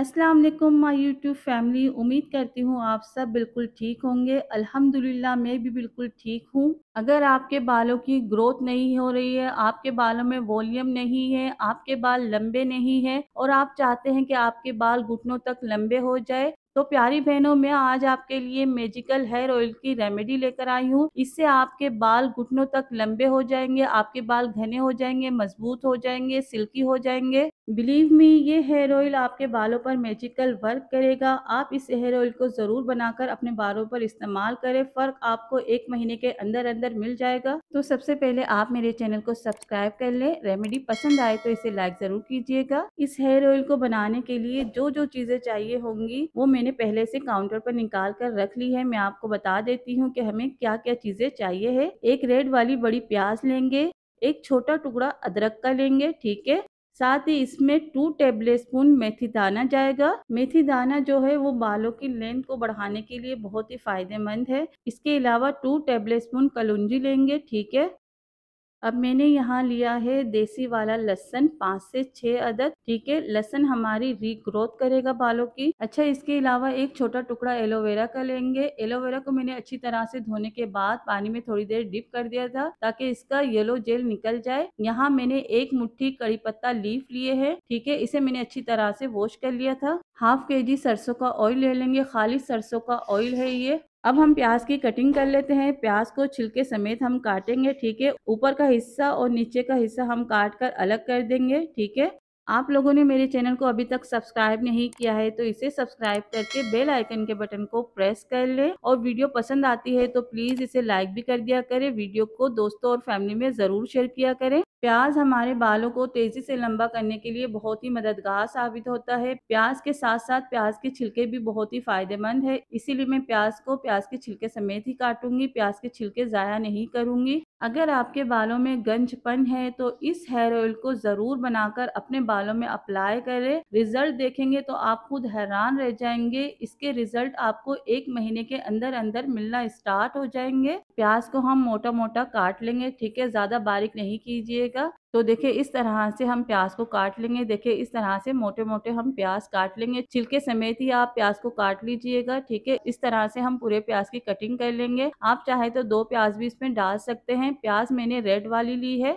अस्सलाम वालेकुम my YouTube family उम्मीद करती हूँ आप सब बिल्कुल ठीक होंगे अल्हम्दुलिल्लाह मैं भी बिल्कुल ठीक हूँ अगर आपके बालों की ग्रोथ नहीं हो रही है आपके बालों में वॉल्यूम नहीं है आपके बाल लंबे नहीं है और आप चाहते हैं कि आपके बाल घुटनों तक लंबे हो जाए तो प्यारी बहनों मैं आज आपके लिए मेजिकल हेयर ऑयल की रेमेडी लेकर आई हूँ इससे आपके बाल घुटनों तक लंबे हो जाएंगे आपके बाल घने हो जाएंगे मजबूत हो जाएंगे सिल्की हो जाएंगे बिलीव मी ये हेयर ऑयल आपके बालों पर मेजिकल वर्क करेगा आप इस हेयर ऑयल को ज़रूर बनाकर अपने बालों पर इस्तेमाल करें फ़र्क आपको एक महीने के अंदर अंदर मिल जाएगा तो सबसे पहले आप मेरे चैनल को सब्सक्राइब कर ले रेमेडी पसंद आए तो इसे लाइक ज़रूर कीजिएगा इस हेयर ऑयल को बनाने के लिए जो जो चीज़ें चाहिए होंगी वो मैंने पहले से काउंटर पर निकाल कर रख ली है मैं आपको बता देती हूँ कि हमें क्या क्या चीज़ें चाहिए है एक रेड वाली बड़ी प्याज लेंगे एक छोटा टुकड़ा अदरक का लेंगे ठीक है साथ ही इसमें टू टेबल स्पून मेथी दाना जाएगा मेथी दाना जो है वो बालों की लेंथ को बढ़ाने के लिए बहुत ही फायदेमंद है इसके अलावा टू टेबल स्पून कलुंजी लेंगे ठीक है अब मैंने यहाँ लिया है देसी वाला लहसन पाँच से छह अदद ठीक है लहसन हमारी रीग्रोथ करेगा बालों की अच्छा इसके अलावा एक छोटा टुकड़ा एलोवेरा का लेंगे एलोवेरा को मैंने अच्छी तरह से धोने के बाद पानी में थोड़ी देर डिप कर दिया था ताकि इसका येलो जेल निकल जाए यहाँ मैंने एक मुठ्ठी कड़ी पत्ता लीफ लिए है ठीक है इसे मैंने अच्छी तरह से वॉश कर लिया था हाफ के जी सरसों का ऑयल ले लेंगे खाली सरसों का ऑयल है ये अब हम प्याज की कटिंग कर लेते हैं प्याज को छिलके समेत हम काटेंगे ठीक है ऊपर का हिस्सा और नीचे का हिस्सा हम काट कर अलग कर देंगे ठीक है आप लोगों ने मेरे चैनल को अभी तक सब्सक्राइब नहीं किया है तो इसे सब्सक्राइब करके बेल आइकन के बटन को प्रेस कर ले और वीडियो पसंद आती है तो प्लीज़ इसे लाइक भी कर दिया करें वीडियो को दोस्तों और फैमिली में ज़रूर शेयर किया करें प्याज हमारे बालों को तेजी से लंबा करने के लिए बहुत ही मददगार साबित होता है प्याज के साथ साथ प्याज के छिलके भी बहुत ही फायदेमंद है इसीलिए मैं प्याज को प्याज के छिलके समेत ही काटूंगी प्याज के छिलके ज़ाया नहीं करूंगी अगर आपके बालों में गंजपन है तो इस हेयर ऑयल को ज़रूर बनाकर अपने बालों में अप्लाई करें रिजल्ट देखेंगे तो आप खुद हैरान रह जाएंगे इसके रिजल्ट आपको एक महीने के अंदर अंदर मिलना स्टार्ट हो जाएंगे प्याज को हम मोटा मोटा काट लेंगे ठीक है ज़्यादा बारीक नहीं कीजिएगा तो देखिए इस तरह से हम प्याज को काट लेंगे देखिए इस तरह से मोटे मोटे हम प्याज काट लेंगे छिलके समेत ही आप प्याज को काट लीजिएगा ठीक है इस तरह से हम पूरे प्याज की कटिंग कर लेंगे आप चाहे तो दो प्याज भी इसमें डाल सकते हैं प्याज मैंने रेड वाली ली है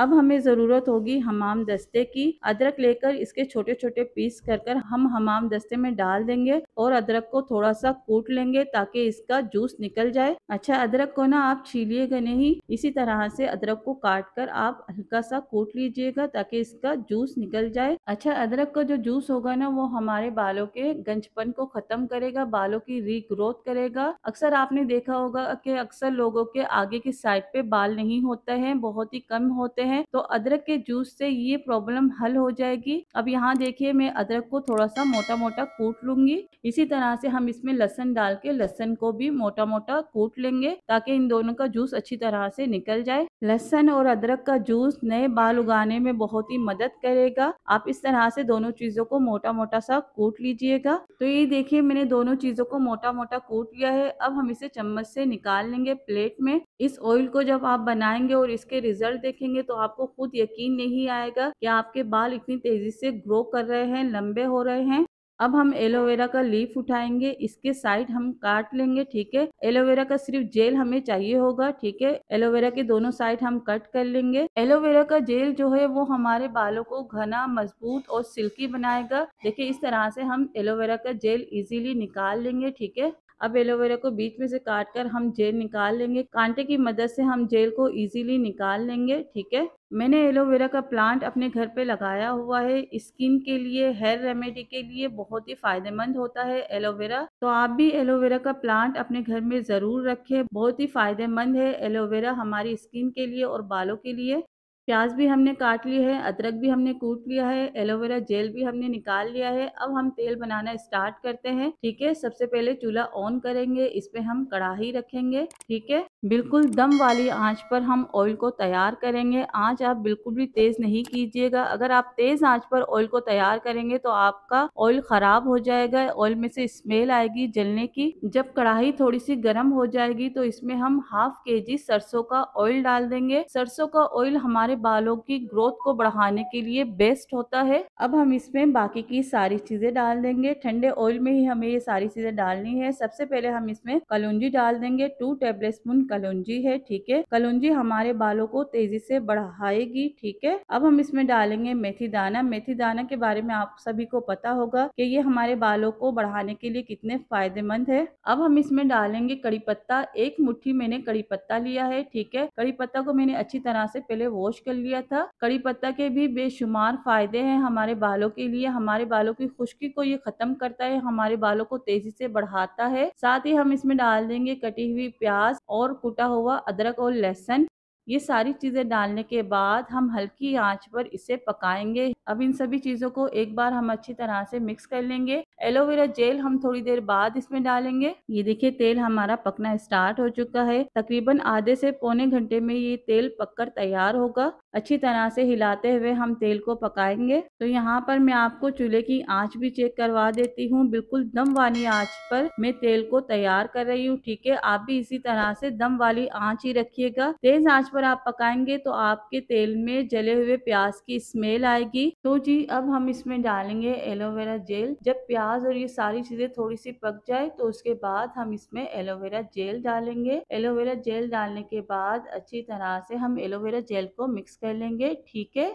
अब हमें ज़रूरत होगी हमाम दस्ते की अदरक लेकर इसके छोटे छोटे पीस कर कर हम हमाम दस्ते में डाल देंगे और अदरक को थोड़ा सा कूट लेंगे ताकि इसका जूस निकल जाए अच्छा अदरक को ना आप छीलिएगा नहीं इसी तरह से अदरक को काट कर आप हल्का सा कूट लीजिएगा ताकि इसका जूस निकल जाए अच्छा अदरक का जो जूस होगा ना वो हमारे बालों के गंजपन को खत्म करेगा बालों की री ग्रोथ करेगा अक्सर आपने देखा होगा की अक्सर लोगों के आगे की साइड पे बाल नहीं होते हैं बहुत ही कम होते हैं हैं तो अदरक के जूस से ये प्रॉब्लम हल हो जाएगी अब यहाँ देखिए मैं अदरक को थोड़ा सा मोटा मोटा कूट लूंगी इसी तरह से हम इसमें लहसन डाल के लहसन को भी मोटा मोटा कूट लेंगे ताकि इन दोनों का जूस अच्छी तरह से निकल जाए लहसन और अदरक का जूस नए बाल उगाने में बहुत ही मदद करेगा आप इस तरह से दोनों चीज़ों को मोटा मोटा सा कूट लीजिएगा तो ये देखिए मैंने दोनों चीज़ों को मोटा मोटा कूट लिया है अब हम इसे चम्मच से निकाल लेंगे प्लेट में इस ऑयल को जब आप बनाएंगे और इसके रिजल्ट देखेंगे तो आपको खुद यकीन नहीं आएगा कि आपके बाल इतनी तेजी से ग्रो कर रहे हैं लंबे हो रहे हैं अब हम एलोवेरा का लीफ उठाएंगे इसके साइड हम काट लेंगे ठीक है एलोवेरा का सिर्फ जेल हमें चाहिए होगा ठीक है एलोवेरा के दोनों साइड हम कट कर लेंगे एलोवेरा का जेल जो है वो हमारे बालों को घना मजबूत और सिल्की बनाएगा देखिए इस तरह से हम एलोवेरा का जेल इजीली निकाल लेंगे ठीक है अब एलोवेरा को बीच में से काट कर हम जेल निकाल लेंगे कांटे की मदद से हम जेल को इजीली निकाल लेंगे ठीक है मैंने एलोवेरा का प्लांट अपने घर पे लगाया हुआ है स्किन के लिए हेयर रेमेडी के लिए बहुत ही फायदेमंद होता है एलोवेरा तो आप भी एलोवेरा का प्लांट अपने घर में ज़रूर रखें बहुत ही फायदेमंद है एलोवेरा हमारी स्किन के लिए और बालों के लिए प्याज भी हमने काट ली है अदरक भी हमने कूट लिया है एलोवेरा जेल भी हमने निकाल लिया है अब हम तेल बनाना स्टार्ट करते हैं ठीक है सबसे पहले चूल्हा ऑन करेंगे इस पे हम कढ़ाही रखेंगे ठीक है बिल्कुल दम वाली आंच पर हम ऑयल को तैयार करेंगे आंच आप बिल्कुल भी तेज नहीं कीजिएगा अगर आप तेज आंच पर ऑयल को तैयार करेंगे तो आपका ऑयल खराब हो जाएगा ऑयल में से स्मेल आएगी जलने की जब कढ़ाई थोड़ी सी गर्म हो जाएगी तो इसमें हम हाफ के जी सरसों का ऑयल डाल देंगे सरसों का ऑयल हमारे बालों की ग्रोथ को बढ़ाने के लिए बेस्ट होता है अब हम इसमें बाकी की सारी चीज़ें डाल देंगे ठंडे ऑयल में ही हमें ये सारी चीज़ें डालनी है सबसे पहले हम इसमें कलुंजी डाल देंगे टू टेबल स्पून कलुंजी है ठीक है कलुंजी हमारे बालों को तेजी से बढ़ाएगी ठीक है अब हम इसमें डालेंगे मेथी दाना मेथी दाना के बारे में आप सभी को पता होगा कि ये हमारे बालों को बढ़ाने के लिए कितने फायदेमंद है अब हम इसमें डालेंगे कड़ी पत्ता एक मुट्ठी मैंने कड़ी पत्ता लिया है ठीक है कड़ी पत्ता को मैंने अच्छी तरह से पहले वॉश वॉश कर लिया था कड़ी पत्ता के भी बेशुमार फायदे हैं हमारे बालों के लिए हमारे बालों की खुश्की को ये खत्म करता है हमारे बालों को तेजी से बढ़ाता है साथ ही हम इसमें डाल देंगे कटी हुई प्याज और कुटा हुआ अदरक और लहसुन ये सारी चीज़ें डालने के बाद हम हल्की आंच पर इसे पकाएंगे अब इन सभी चीज़ों को एक बार हम अच्छी तरह से मिक्स कर लेंगे एलोवेरा जेल हम थोड़ी देर बाद इसमें डालेंगे ये देखिए तेल हमारा पकना स्टार्ट हो चुका है तकरीबन आधे से पौने घंटे में ये तेल पककर तैयार होगा अच्छी तरह से हिलाते हुए हम तेल को पकाएंगे तो यहाँ पर मैं आपको चूल्हे की आँच भी चेक करवा देती हूँ बिल्कुल दम वाली आँच पर मैं तेल को तैयार कर रही हूँ ठीक है आप भी इसी तरह से दम वाली आँच ही रखिएगा तेज आँच पर पर आप पकाएंगे तो आपके तेल में जले हुए प्याज की स्मेल आएगी तो जी अब हम इसमें डालेंगे एलोवेरा जेल जब प्याज और ये सारी चीजें थोड़ी सी पक जाए तो उसके बाद हम इसमें एलोवेरा जेल डालेंगे एलोवेरा जेल डालने के बाद अच्छी तरह से हम एलोवेरा जेल को मिक्स कर लेंगे ठीक है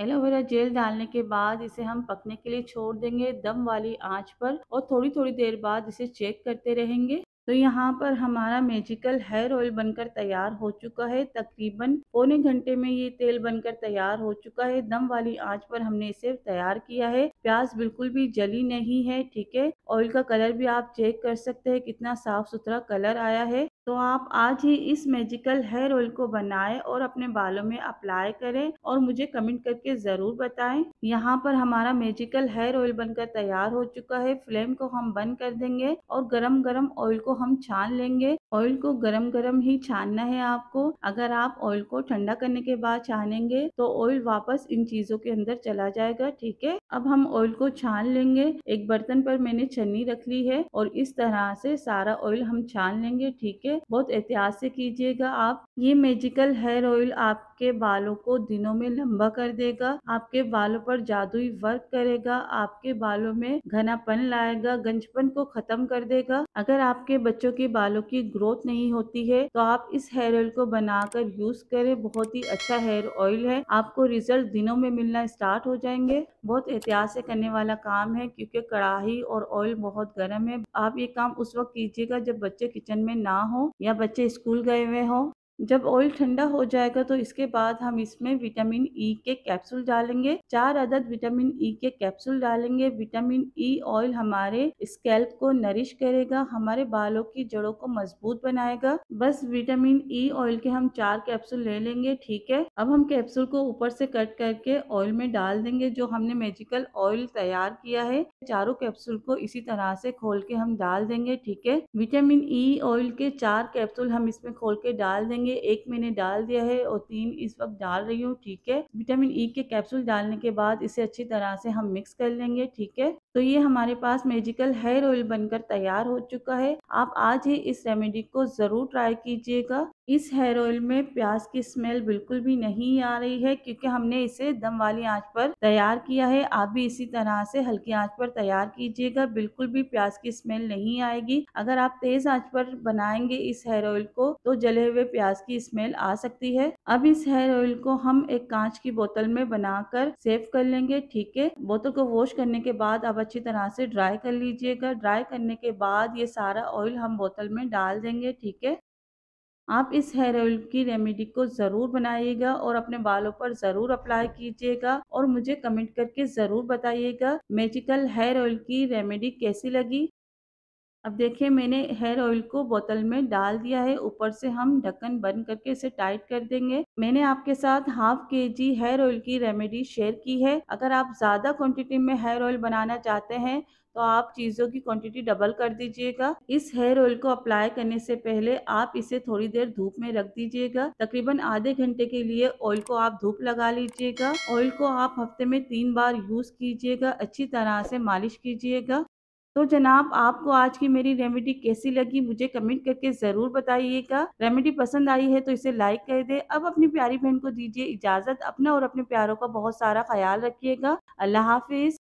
एलोवेरा जेल डालने के बाद इसे हम पकने के लिए छोड़ देंगे दम वाली आंच पर और थोड़ी थोड़ी देर बाद इसे चेक करते रहेंगे तो यहाँ पर हमारा मेजिकल हेयर ऑयल बनकर तैयार हो चुका है तकरीबन पौने घंटे में ये तेल बनकर तैयार हो चुका है दम वाली आंच पर हमने इसे तैयार किया है प्याज बिल्कुल भी जली नहीं है ठीक है ऑयल का कलर भी आप चेक कर सकते हैं कितना साफ सुथरा कलर आया है तो आप आज ही इस मैजिकल हेयर ऑयल को बनाएं और अपने बालों में अप्लाई करें और मुझे कमेंट करके ज़रूर बताएं यहाँ पर हमारा मैजिकल हेयर ऑयल बनकर तैयार हो चुका है फ्लेम को हम बंद कर देंगे और गरम गरम ऑयल को हम छान लेंगे ऑयल को गरम गरम ही छानना है आपको अगर आप ऑयल को ठंडा करने के बाद छानेंगे तो ऑयल वापस इन चीज़ों के अंदर चला जाएगा ठीक है अब हम ऑयल को छान लेंगे एक बर्तन पर मैंने छन्नी रख ली है और इस तरह से सारा ऑयल हम छान लेंगे ठीक है लिए बहुत एहतियात से कीजिएगा आप ये मेजिकल हेयर ऑयल आपके बालों को दिनों में लंबा कर देगा आपके बालों पर जादुई वर्क करेगा आपके बालों में घनापन लाएगा गंजपन को खत्म कर देगा अगर आपके बच्चों के बालों की ग्रोथ नहीं होती है तो आप इस हेयर ऑयल को बनाकर यूज करें बहुत ही अच्छा हेयर ऑयल है आपको रिजल्ट दिनों में मिलना स्टार्ट हो जाएंगे बहुत एहतियात से करने वाला काम है क्योंकि कड़ाही और ऑयल बहुत गर्म है आप ये काम उस वक्त कीजिएगा जब बच्चे किचन में ना हो या बच्चे स्कूल गए हुए हों। जब ऑयल ठंडा हो जाएगा तो इसके बाद हम इसमें विटामिन ई e के कैप्सूल डालेंगे चार अदद विटामिन ई e के कैप्सूल डालेंगे विटामिन ई e ऑयल हमारे स्कैल्प को नरिश करेगा हमारे बालों की जड़ों को मजबूत बनाएगा बस विटामिन ई ऑयल के हम चार कैप्सूल ले लेंगे ठीक है अब हम कैप्सूल को ऊपर से कट करके ऑयल में डाल देंगे जो हमने मेजिकल ऑयल तैयार किया है चारों कैप्सूल को इसी तरह से खोल के हम डाल देंगे ठीक है विटामिन ई ऑयल के चार कैप्सूल हम इसमें खोल के डाल देंगे लिए एक मैंने डाल दिया है और तीन इस वक्त डाल रही हूँ ठीक है विटामिन ई e के कैप्सूल डालने के बाद इसे अच्छी तरह से हम मिक्स कर लेंगे ठीक है तो ये हमारे पास मेजिकल हेयर ऑयल बनकर तैयार हो चुका है आप आज ही इस रेमेडी को ज़रूर ट्राई कीजिएगा इस हेयर ऑयल में प्याज की स्मेल बिल्कुल भी नहीं आ रही है क्योंकि हमने इसे दम वाली आंच पर तैयार किया है आप भी इसी तरह से हल्की आंच पर तैयार कीजिएगा बिल्कुल भी प्याज की स्मेल नहीं आएगी अगर आप तेज आंच पर बनाएंगे इस हेयर ऑयल को तो जले हुए प्याज की स्मेल आ सकती है अब इस हेयर ऑयल को हम एक कांच की बोतल में बनाकर सेव कर लेंगे ठीक है बोतल को वॉश करने के बाद अब अच्छी तरह से ड्राई कर लीजिएगा ड्राई करने के बाद ये सारा ऑयल हम बोतल में डाल देंगे ठीक है आप इस हेयर ऑयल की रेमेडी को ज़रूर बनाइएगा और अपने बालों पर ज़रूर अप्लाई कीजिएगा और मुझे कमेंट करके ज़रूर बताइएगा मेजिकल हेयर ऑयल की रेमेडी कैसी लगी अब देखिए मैंने हेयर ऑयल को बोतल में डाल दिया है ऊपर से हम ढक्कन बंद करके इसे टाइट कर देंगे मैंने आपके साथ half K G hair oil की रेमेडी शेयर की है अगर आप ज़्यादा क्वांटिटी में हेयर ऑयल बनाना चाहते हैं तो आप चीज़ों की क्वांटिटी डबल कर दीजिएगा इस हेयर ऑयल को अप्लाई करने से पहले आप इसे थोड़ी देर धूप में रख दीजिएगा तकरीबन आधे घंटे के लिए ऑयल को आप धूप लगा लीजिएगा ऑयल को आप हफ्ते में तीन बार यूज़ कीजिएगा अच्छी तरह से मालिश कीजिएगा तो जनाब आपको आज की मेरी रेमेडी कैसी लगी मुझे कमेंट करके ज़रूर बताइएगा रेमेडी पसंद आई है तो इसे लाइक कर दे अब अपनी प्यारी बहन को दीजिए इजाज़त अपना और अपने प्यारों का बहुत सारा ख्याल रखिएगा अल्लाह हाफिज़